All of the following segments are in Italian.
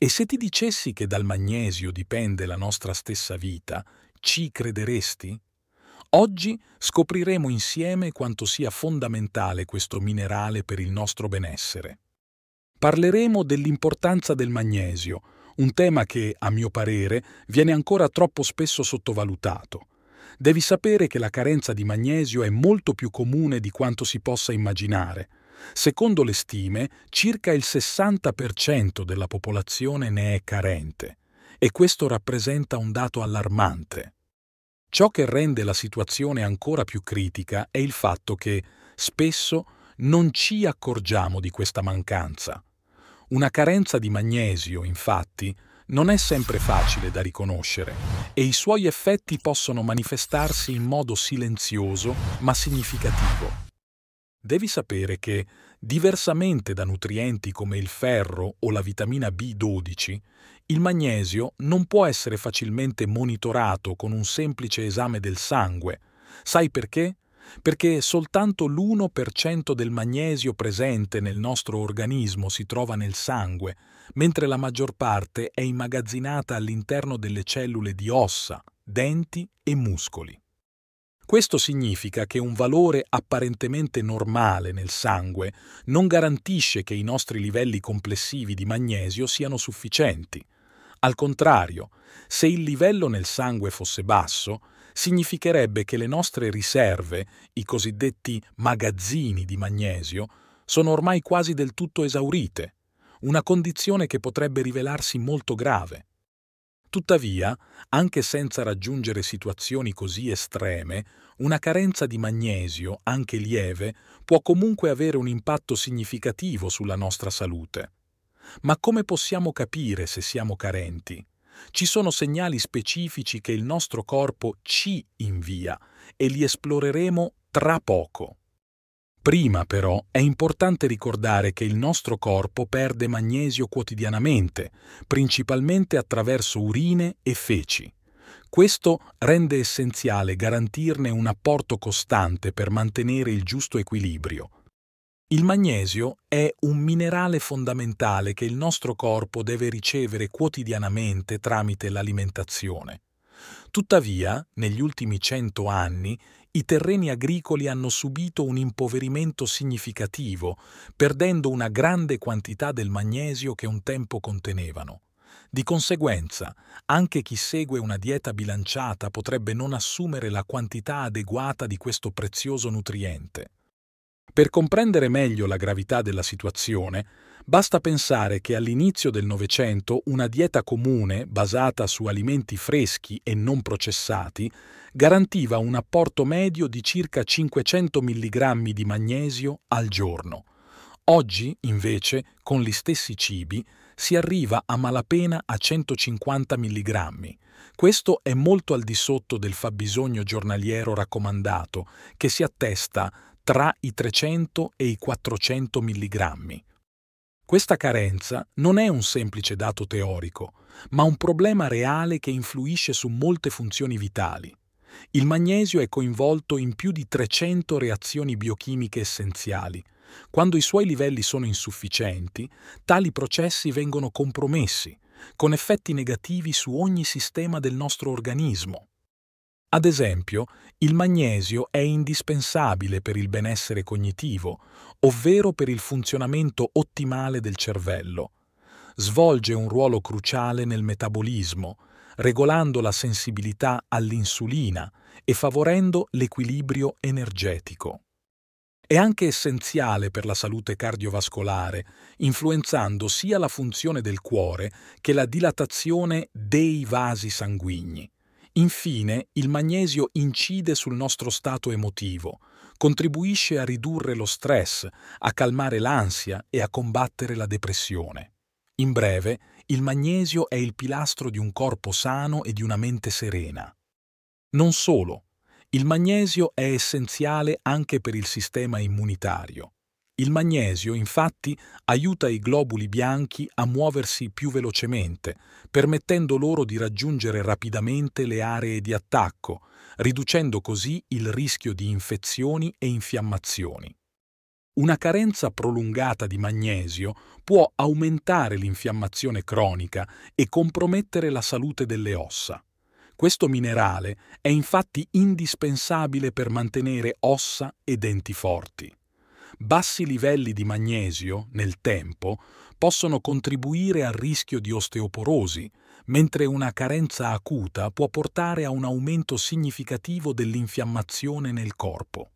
E se ti dicessi che dal magnesio dipende la nostra stessa vita, ci crederesti? Oggi scopriremo insieme quanto sia fondamentale questo minerale per il nostro benessere. Parleremo dell'importanza del magnesio, un tema che, a mio parere, viene ancora troppo spesso sottovalutato. Devi sapere che la carenza di magnesio è molto più comune di quanto si possa immaginare. Secondo le stime, circa il 60% della popolazione ne è carente e questo rappresenta un dato allarmante. Ciò che rende la situazione ancora più critica è il fatto che, spesso, non ci accorgiamo di questa mancanza. Una carenza di magnesio, infatti, non è sempre facile da riconoscere e i suoi effetti possono manifestarsi in modo silenzioso ma significativo. Devi sapere che, diversamente da nutrienti come il ferro o la vitamina B12, il magnesio non può essere facilmente monitorato con un semplice esame del sangue. Sai perché? Perché soltanto l'1% del magnesio presente nel nostro organismo si trova nel sangue, mentre la maggior parte è immagazzinata all'interno delle cellule di ossa, denti e muscoli. Questo significa che un valore apparentemente normale nel sangue non garantisce che i nostri livelli complessivi di magnesio siano sufficienti. Al contrario, se il livello nel sangue fosse basso, significherebbe che le nostre riserve, i cosiddetti magazzini di magnesio, sono ormai quasi del tutto esaurite, una condizione che potrebbe rivelarsi molto grave. Tuttavia, anche senza raggiungere situazioni così estreme, una carenza di magnesio, anche lieve, può comunque avere un impatto significativo sulla nostra salute. Ma come possiamo capire se siamo carenti? Ci sono segnali specifici che il nostro corpo ci invia e li esploreremo tra poco. Prima però è importante ricordare che il nostro corpo perde magnesio quotidianamente, principalmente attraverso urine e feci. Questo rende essenziale garantirne un apporto costante per mantenere il giusto equilibrio. Il magnesio è un minerale fondamentale che il nostro corpo deve ricevere quotidianamente tramite l'alimentazione. Tuttavia, negli ultimi cento anni, i terreni agricoli hanno subito un impoverimento significativo, perdendo una grande quantità del magnesio che un tempo contenevano. Di conseguenza, anche chi segue una dieta bilanciata potrebbe non assumere la quantità adeguata di questo prezioso nutriente. Per comprendere meglio la gravità della situazione, basta pensare che all'inizio del Novecento una dieta comune basata su alimenti freschi e non processati garantiva un apporto medio di circa 500 mg di magnesio al giorno. Oggi, invece, con gli stessi cibi, si arriva a malapena a 150 mg. Questo è molto al di sotto del fabbisogno giornaliero raccomandato, che si attesta tra i 300 e i 400 mg. Questa carenza non è un semplice dato teorico, ma un problema reale che influisce su molte funzioni vitali. Il magnesio è coinvolto in più di 300 reazioni biochimiche essenziali. Quando i suoi livelli sono insufficienti, tali processi vengono compromessi, con effetti negativi su ogni sistema del nostro organismo. Ad esempio, il magnesio è indispensabile per il benessere cognitivo, ovvero per il funzionamento ottimale del cervello. Svolge un ruolo cruciale nel metabolismo, regolando la sensibilità all'insulina e favorendo l'equilibrio energetico. È anche essenziale per la salute cardiovascolare, influenzando sia la funzione del cuore che la dilatazione dei vasi sanguigni. Infine, il magnesio incide sul nostro stato emotivo, contribuisce a ridurre lo stress, a calmare l'ansia e a combattere la depressione. In breve, il magnesio è il pilastro di un corpo sano e di una mente serena. Non solo, il magnesio è essenziale anche per il sistema immunitario. Il magnesio, infatti, aiuta i globuli bianchi a muoversi più velocemente, permettendo loro di raggiungere rapidamente le aree di attacco, riducendo così il rischio di infezioni e infiammazioni. Una carenza prolungata di magnesio può aumentare l'infiammazione cronica e compromettere la salute delle ossa. Questo minerale è infatti indispensabile per mantenere ossa e denti forti. Bassi livelli di magnesio nel tempo possono contribuire al rischio di osteoporosi, mentre una carenza acuta può portare a un aumento significativo dell'infiammazione nel corpo.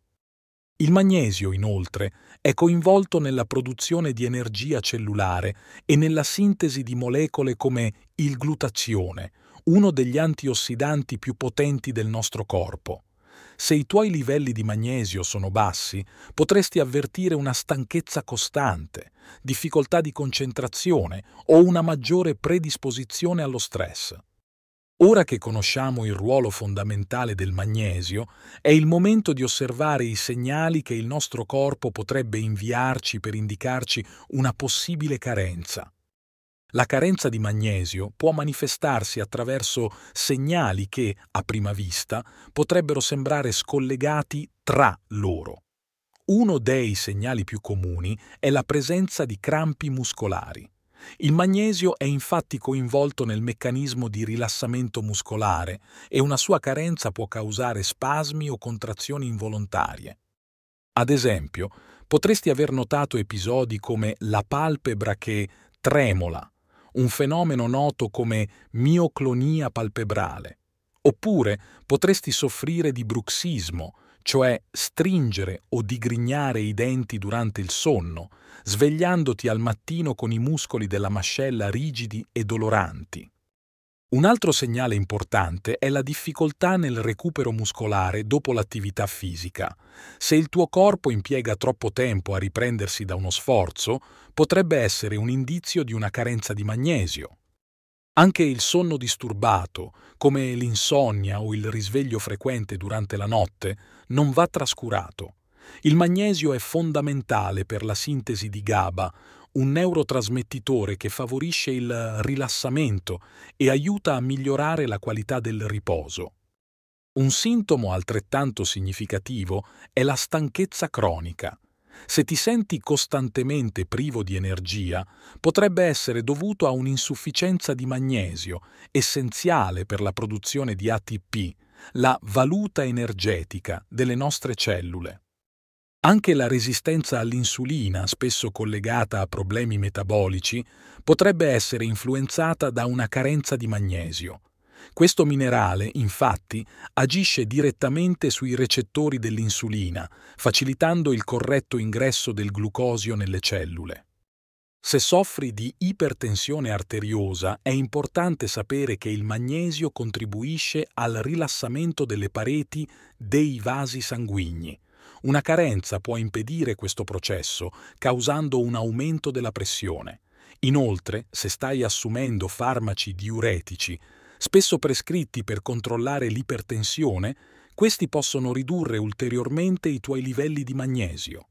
Il magnesio, inoltre, è coinvolto nella produzione di energia cellulare e nella sintesi di molecole come il glutazione, uno degli antiossidanti più potenti del nostro corpo. Se i tuoi livelli di magnesio sono bassi, potresti avvertire una stanchezza costante, difficoltà di concentrazione o una maggiore predisposizione allo stress. Ora che conosciamo il ruolo fondamentale del magnesio, è il momento di osservare i segnali che il nostro corpo potrebbe inviarci per indicarci una possibile carenza. La carenza di magnesio può manifestarsi attraverso segnali che, a prima vista, potrebbero sembrare scollegati tra loro. Uno dei segnali più comuni è la presenza di crampi muscolari. Il magnesio è infatti coinvolto nel meccanismo di rilassamento muscolare e una sua carenza può causare spasmi o contrazioni involontarie. Ad esempio, potresti aver notato episodi come la palpebra che tremola, un fenomeno noto come mioclonia palpebrale. Oppure potresti soffrire di bruxismo, cioè stringere o digrignare i denti durante il sonno, svegliandoti al mattino con i muscoli della mascella rigidi e doloranti. Un altro segnale importante è la difficoltà nel recupero muscolare dopo l'attività fisica. Se il tuo corpo impiega troppo tempo a riprendersi da uno sforzo, potrebbe essere un indizio di una carenza di magnesio. Anche il sonno disturbato, come l'insonnia o il risveglio frequente durante la notte, non va trascurato. Il magnesio è fondamentale per la sintesi di GABA, un neurotrasmettitore che favorisce il rilassamento e aiuta a migliorare la qualità del riposo. Un sintomo altrettanto significativo è la stanchezza cronica. Se ti senti costantemente privo di energia, potrebbe essere dovuto a un'insufficienza di magnesio, essenziale per la produzione di ATP, la valuta energetica delle nostre cellule. Anche la resistenza all'insulina, spesso collegata a problemi metabolici, potrebbe essere influenzata da una carenza di magnesio. Questo minerale, infatti, agisce direttamente sui recettori dell'insulina, facilitando il corretto ingresso del glucosio nelle cellule. Se soffri di ipertensione arteriosa è importante sapere che il magnesio contribuisce al rilassamento delle pareti dei vasi sanguigni. Una carenza può impedire questo processo causando un aumento della pressione. Inoltre, se stai assumendo farmaci diuretici, spesso prescritti per controllare l'ipertensione, questi possono ridurre ulteriormente i tuoi livelli di magnesio.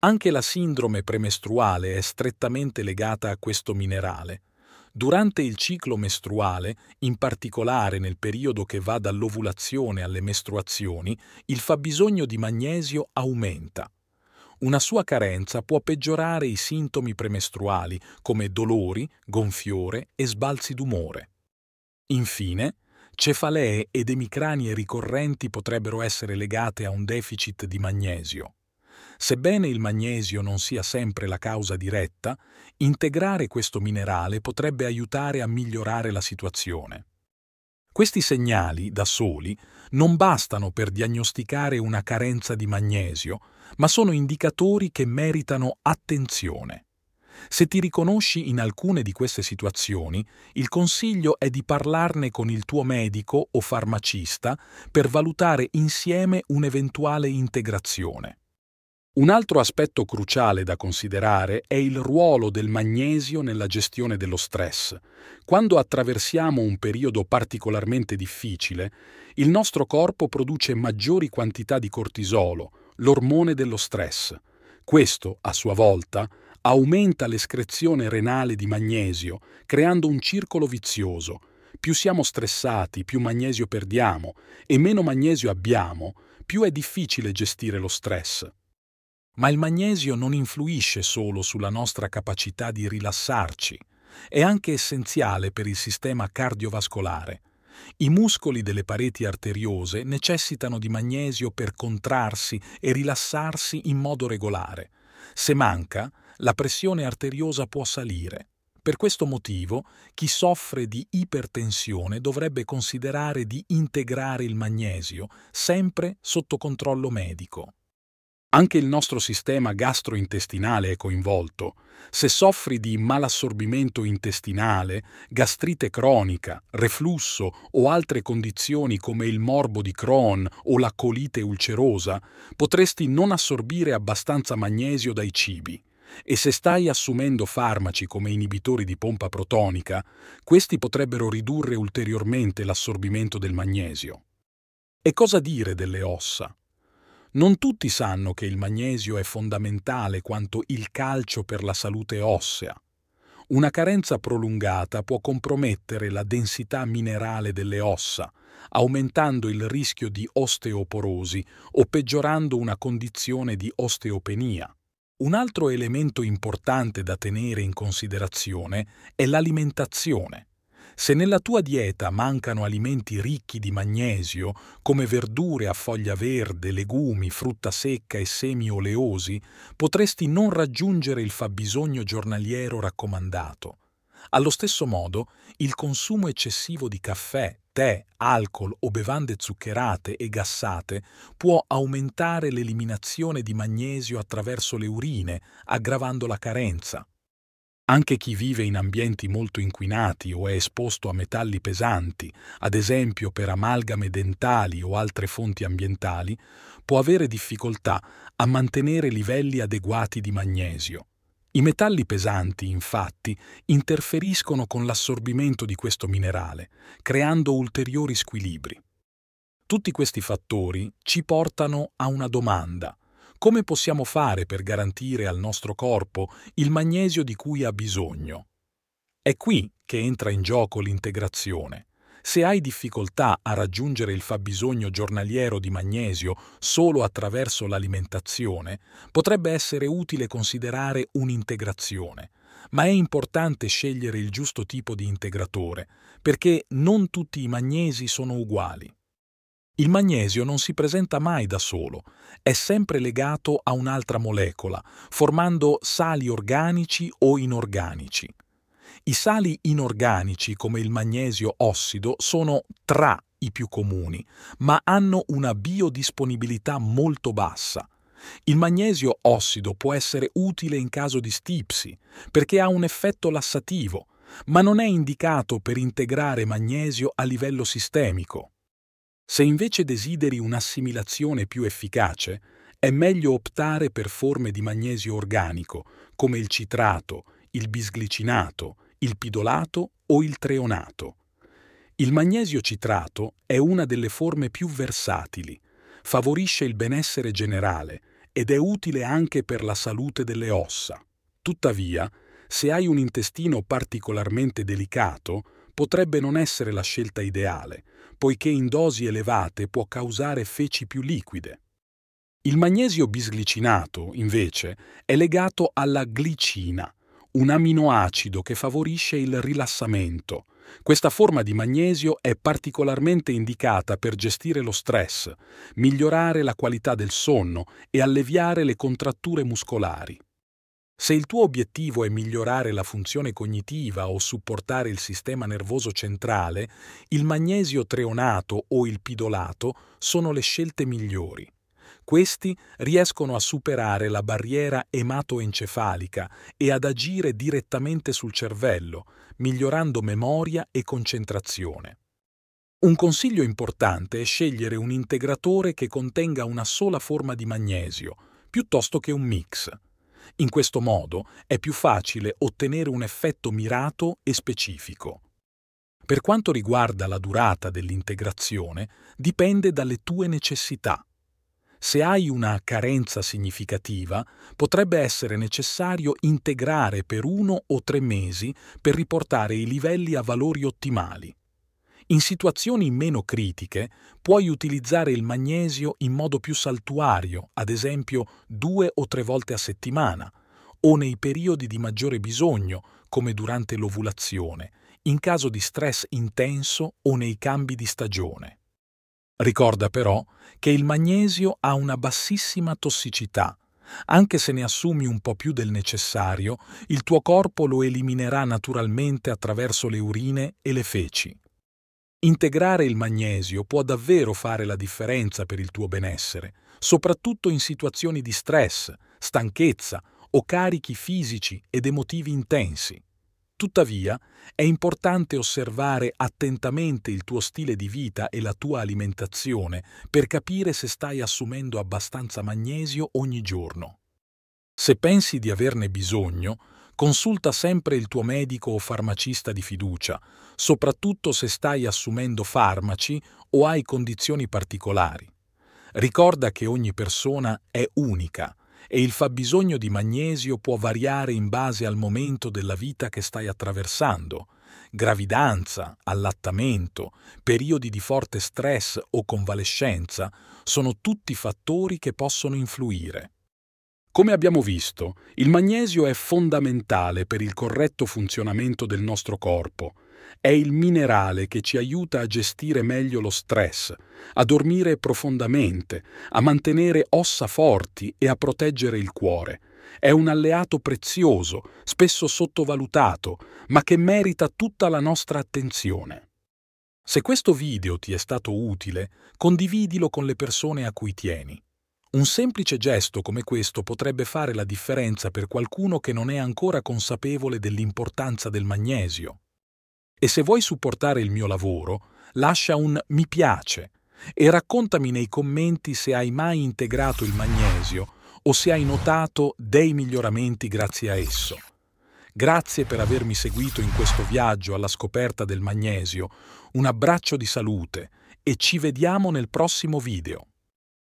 Anche la sindrome premestruale è strettamente legata a questo minerale. Durante il ciclo mestruale, in particolare nel periodo che va dall'ovulazione alle mestruazioni, il fabbisogno di magnesio aumenta. Una sua carenza può peggiorare i sintomi premestruali come dolori, gonfiore e sbalzi d'umore. Infine, cefalee ed emicranie ricorrenti potrebbero essere legate a un deficit di magnesio. Sebbene il magnesio non sia sempre la causa diretta, integrare questo minerale potrebbe aiutare a migliorare la situazione. Questi segnali, da soli, non bastano per diagnosticare una carenza di magnesio, ma sono indicatori che meritano attenzione. Se ti riconosci in alcune di queste situazioni, il consiglio è di parlarne con il tuo medico o farmacista per valutare insieme un'eventuale integrazione. Un altro aspetto cruciale da considerare è il ruolo del magnesio nella gestione dello stress. Quando attraversiamo un periodo particolarmente difficile, il nostro corpo produce maggiori quantità di cortisolo, l'ormone dello stress. Questo, a sua volta, aumenta l'escrezione renale di magnesio, creando un circolo vizioso. Più siamo stressati, più magnesio perdiamo e meno magnesio abbiamo, più è difficile gestire lo stress. Ma il magnesio non influisce solo sulla nostra capacità di rilassarci, è anche essenziale per il sistema cardiovascolare. I muscoli delle pareti arteriose necessitano di magnesio per contrarsi e rilassarsi in modo regolare. Se manca, la pressione arteriosa può salire. Per questo motivo, chi soffre di ipertensione dovrebbe considerare di integrare il magnesio, sempre sotto controllo medico. Anche il nostro sistema gastrointestinale è coinvolto. Se soffri di malassorbimento intestinale, gastrite cronica, reflusso o altre condizioni come il morbo di Crohn o la colite ulcerosa, potresti non assorbire abbastanza magnesio dai cibi. E se stai assumendo farmaci come inibitori di pompa protonica, questi potrebbero ridurre ulteriormente l'assorbimento del magnesio. E cosa dire delle ossa? Non tutti sanno che il magnesio è fondamentale quanto il calcio per la salute ossea. Una carenza prolungata può compromettere la densità minerale delle ossa, aumentando il rischio di osteoporosi o peggiorando una condizione di osteopenia. Un altro elemento importante da tenere in considerazione è l'alimentazione. Se nella tua dieta mancano alimenti ricchi di magnesio, come verdure a foglia verde, legumi, frutta secca e semi oleosi, potresti non raggiungere il fabbisogno giornaliero raccomandato. Allo stesso modo, il consumo eccessivo di caffè, tè, alcol o bevande zuccherate e gassate può aumentare l'eliminazione di magnesio attraverso le urine, aggravando la carenza. Anche chi vive in ambienti molto inquinati o è esposto a metalli pesanti, ad esempio per amalgame dentali o altre fonti ambientali, può avere difficoltà a mantenere livelli adeguati di magnesio. I metalli pesanti, infatti, interferiscono con l'assorbimento di questo minerale, creando ulteriori squilibri. Tutti questi fattori ci portano a una domanda. Come possiamo fare per garantire al nostro corpo il magnesio di cui ha bisogno? È qui che entra in gioco l'integrazione. Se hai difficoltà a raggiungere il fabbisogno giornaliero di magnesio solo attraverso l'alimentazione, potrebbe essere utile considerare un'integrazione. Ma è importante scegliere il giusto tipo di integratore, perché non tutti i magnesi sono uguali. Il magnesio non si presenta mai da solo, è sempre legato a un'altra molecola, formando sali organici o inorganici. I sali inorganici, come il magnesio ossido, sono tra i più comuni, ma hanno una biodisponibilità molto bassa. Il magnesio ossido può essere utile in caso di stipsi, perché ha un effetto lassativo, ma non è indicato per integrare magnesio a livello sistemico. Se invece desideri un'assimilazione più efficace, è meglio optare per forme di magnesio organico, come il citrato, il bisglicinato, il pidolato o il treonato. Il magnesio citrato è una delle forme più versatili, favorisce il benessere generale ed è utile anche per la salute delle ossa. Tuttavia, se hai un intestino particolarmente delicato, potrebbe non essere la scelta ideale, poiché in dosi elevate può causare feci più liquide. Il magnesio bisglicinato, invece, è legato alla glicina, un aminoacido che favorisce il rilassamento. Questa forma di magnesio è particolarmente indicata per gestire lo stress, migliorare la qualità del sonno e alleviare le contratture muscolari. Se il tuo obiettivo è migliorare la funzione cognitiva o supportare il sistema nervoso centrale, il magnesio treonato o il pidolato sono le scelte migliori. Questi riescono a superare la barriera ematoencefalica e ad agire direttamente sul cervello, migliorando memoria e concentrazione. Un consiglio importante è scegliere un integratore che contenga una sola forma di magnesio, piuttosto che un mix. In questo modo è più facile ottenere un effetto mirato e specifico. Per quanto riguarda la durata dell'integrazione, dipende dalle tue necessità. Se hai una carenza significativa, potrebbe essere necessario integrare per uno o tre mesi per riportare i livelli a valori ottimali. In situazioni meno critiche puoi utilizzare il magnesio in modo più saltuario, ad esempio due o tre volte a settimana, o nei periodi di maggiore bisogno, come durante l'ovulazione, in caso di stress intenso o nei cambi di stagione. Ricorda però che il magnesio ha una bassissima tossicità. Anche se ne assumi un po' più del necessario, il tuo corpo lo eliminerà naturalmente attraverso le urine e le feci. Integrare il magnesio può davvero fare la differenza per il tuo benessere, soprattutto in situazioni di stress, stanchezza o carichi fisici ed emotivi intensi. Tuttavia, è importante osservare attentamente il tuo stile di vita e la tua alimentazione per capire se stai assumendo abbastanza magnesio ogni giorno. Se pensi di averne bisogno, Consulta sempre il tuo medico o farmacista di fiducia, soprattutto se stai assumendo farmaci o hai condizioni particolari. Ricorda che ogni persona è unica e il fabbisogno di magnesio può variare in base al momento della vita che stai attraversando, gravidanza, allattamento, periodi di forte stress o convalescenza sono tutti fattori che possono influire. Come abbiamo visto, il magnesio è fondamentale per il corretto funzionamento del nostro corpo. È il minerale che ci aiuta a gestire meglio lo stress, a dormire profondamente, a mantenere ossa forti e a proteggere il cuore. È un alleato prezioso, spesso sottovalutato, ma che merita tutta la nostra attenzione. Se questo video ti è stato utile, condividilo con le persone a cui tieni. Un semplice gesto come questo potrebbe fare la differenza per qualcuno che non è ancora consapevole dell'importanza del magnesio. E se vuoi supportare il mio lavoro, lascia un mi piace e raccontami nei commenti se hai mai integrato il magnesio o se hai notato dei miglioramenti grazie a esso. Grazie per avermi seguito in questo viaggio alla scoperta del magnesio, un abbraccio di salute e ci vediamo nel prossimo video.